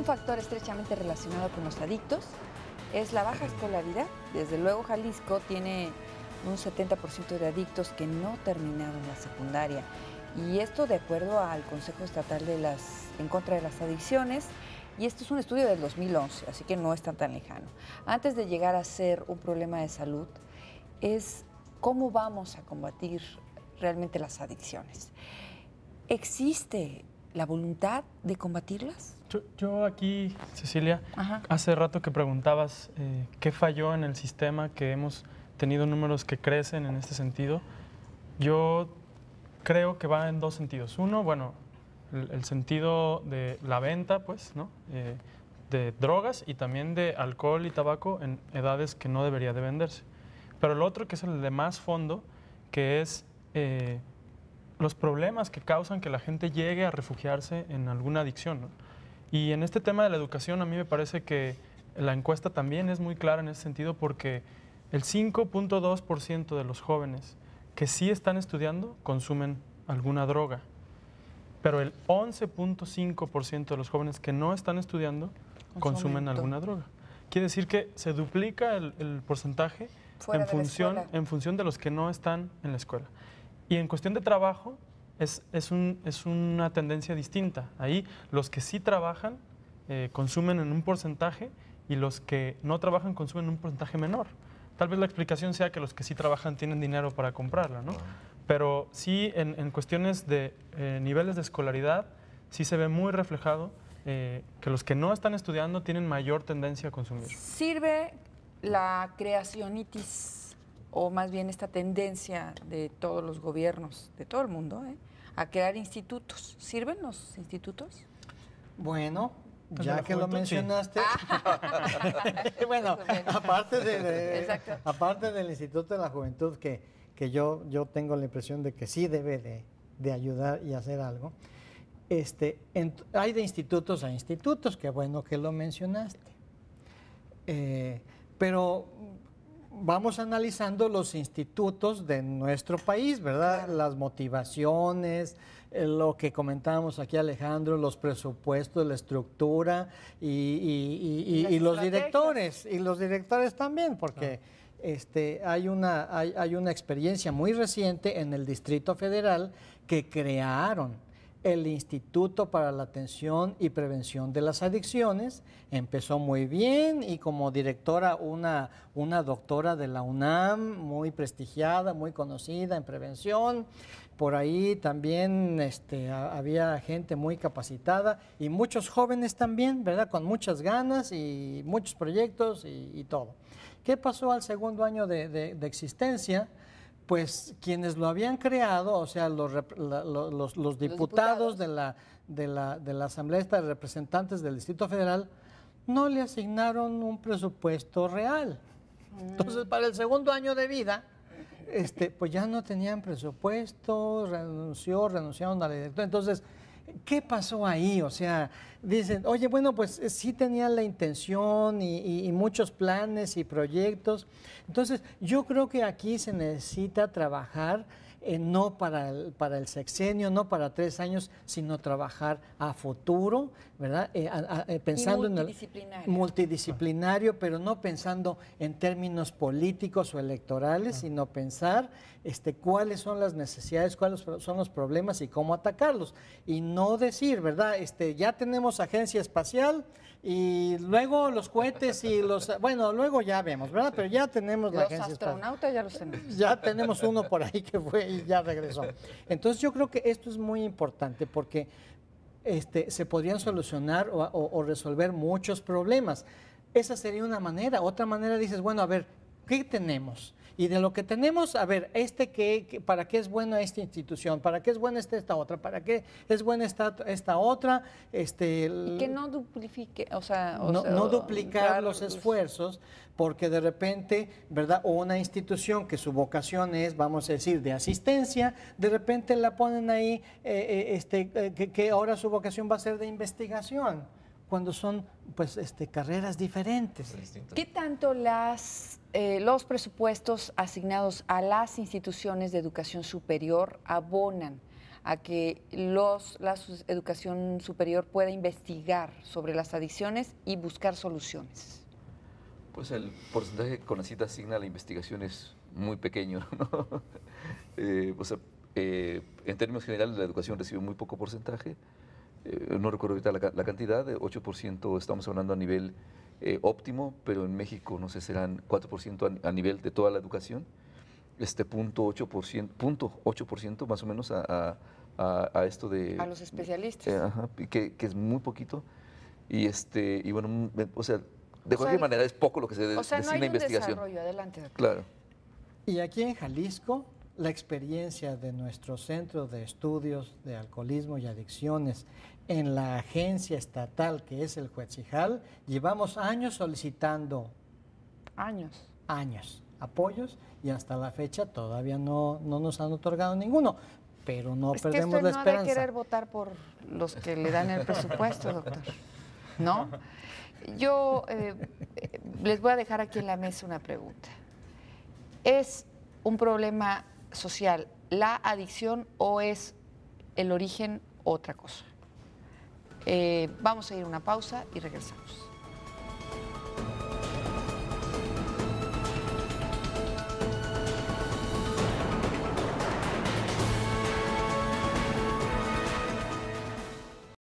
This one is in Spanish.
Un factor estrechamente relacionado con los adictos es la baja escolaridad. Desde luego Jalisco tiene un 70% de adictos que no terminaron la secundaria. Y esto de acuerdo al Consejo Estatal en contra de las adicciones. Y esto es un estudio del 2011, así que no es tan lejano. Antes de llegar a ser un problema de salud, es cómo vamos a combatir realmente las adicciones. ¿Existe la voluntad de combatirlas? Yo, aquí, Cecilia, hace rato que preguntabas eh, qué falló en el sistema, que hemos tenido números que crecen en este sentido. Yo creo que va en dos sentidos. Uno, bueno, el, sentido de la venta, pues, ¿no? Eh, de drogas y también de alcohol y tabaco en edades que no debería de venderse. Pero el otro, que es el de más fondo, que es eh, los problemas que causan que la gente llegue a refugiarse en alguna adicción. ¿no? Y en este tema de la educación a mí me parece que la encuesta también es muy clara en ese sentido porque el 5.2% de los jóvenes que sí están estudiando consumen alguna droga, pero el 11.5% de los jóvenes que no están estudiando consumen, alguna droga. Quiere decir que se duplica el, porcentaje en función, en función de los que no están en la escuela. Y en cuestión de trabajo, es, una tendencia distinta. Ahí los que sí trabajan eh, consumen en un porcentaje y los que no trabajan consumen un porcentaje menor. Tal vez la explicación sea que los que sí trabajan tienen dinero para comprarla, ¿no? Pero sí, en, cuestiones de eh, niveles de escolaridad, sí se ve muy reflejado eh, que los que no están estudiando tienen mayor tendencia a consumir. ¿Sirve la creacionitis o más bien esta tendencia de todos los gobiernos, de todo el mundo, ¿eh? a crear institutos. ¿Sirven los institutos? Bueno, ya que lo mencionaste, ah. bueno, aparte, de, aparte del Instituto de la Juventud, que, que yo, yo tengo la impresión de que sí debe de, ayudar y hacer algo, este, hay de institutos a institutos, que bueno que lo mencionaste. Eh, pero vamos analizando los institutos de nuestro país, ¿verdad? Las motivaciones, eh, lo que comentábamos aquí Alejandro, los presupuestos, la estructura y, los directores, y los directores también, porque... Ah. Este, hay, una, hay, hay una experiencia muy reciente en el Distrito Federal que crearon el Instituto para la Atención y Prevención de las Adicciones. Empezó muy bien y como directora una, doctora de la UNAM, muy prestigiada, muy conocida en prevención. Por ahí también este, había gente muy capacitada y muchos jóvenes también, ¿verdad? Con muchas ganas y muchos proyectos y, todo. ¿Qué pasó al segundo año de existencia? pues quienes lo habían creado, o sea, los, diputados, de, la, de, de la Asamblea de Representantes del Distrito Federal, no le asignaron un presupuesto real. Entonces, mm. para el segundo año de vida, este, pues ya no tenían presupuesto, renunció, renunciaron a la directora. Entonces, ¿Qué pasó ahí? O sea, dicen, oye, bueno, pues eh, sí tenía la intención y, y, muchos planes y proyectos. Entonces, yo creo que aquí se necesita trabajar eh, no para el, para el sexenio, no para tres años, sino trabajar a futuro, ¿verdad? Eh, eh, pensando multidisciplinario. En el, multidisciplinario, pero no pensando en términos políticos o electorales, sino pensar este, cuáles son las necesidades, cuáles son los problemas y cómo atacarlos. Y no decir, ¿verdad? Este, ya tenemos agencia espacial y luego los cohetes y los... Bueno, luego ya vemos, ¿verdad? Pero ya tenemos la agencia espacial. ya los tenemos. Ya tenemos uno por ahí que fue y ya regresó. Entonces yo creo que esto es muy importante porque este, se podrían solucionar o, o resolver muchos problemas. Esa sería una manera. Otra manera dices, bueno, a ver, ¿qué tenemos? Y de lo que tenemos, a ver, este que, para qué es buena esta institución, para qué es buena esta, otra, para qué es buena esta, esta otra, este que no duplique, o sea, no, sea, duplicar los esfuerzos, porque de repente, ¿verdad? O una institución que su vocación es, vamos a decir, de asistencia, de repente la ponen ahí, eh, eh, este, eh, que, que ahora su vocación va a ser de investigación cuando son pues este carreras diferentes. ¿Qué tanto las eh, los presupuestos asignados a las instituciones de educación superior abonan a que los, la educación superior pueda investigar sobre las adicciones y buscar soluciones? Pues el porcentaje que cita asigna a la investigación es muy pequeño. Eh, eh, en términos generales, la educación recibe muy poco porcentaje. Eh, no recuerdo ahorita la, cantidad, 8% eh, estamos hablando a nivel eh, óptimo, pero en México no sé, serán 4% a, nivel de toda la educación, este punto 8%, punto más o menos a, esto de... A los especialistas. que, es muy poquito. Y, este, y bueno, mm, o sea, de cualquier manera es poco lo que se de, o sea, no hay investigación. Un desarrollo, adelante. Claro. Y aquí en Jalisco la experiencia de nuestro Centro de Estudios de Alcoholismo y Adicciones en la agencia estatal que es el Juetzijal, llevamos años solicitando. Años. Años. Apoyos y hasta la fecha todavía no, nos han otorgado ninguno. Pero no perdemos que no esperanza. No querer votar por los que le dan el presupuesto, doctor. ¿No? Yo eh, les voy a dejar aquí en la mesa una pregunta. ¿Es un problema social, ¿la adicción o es el origen otra cosa? Eh, vamos a ir a una pausa y regresamos.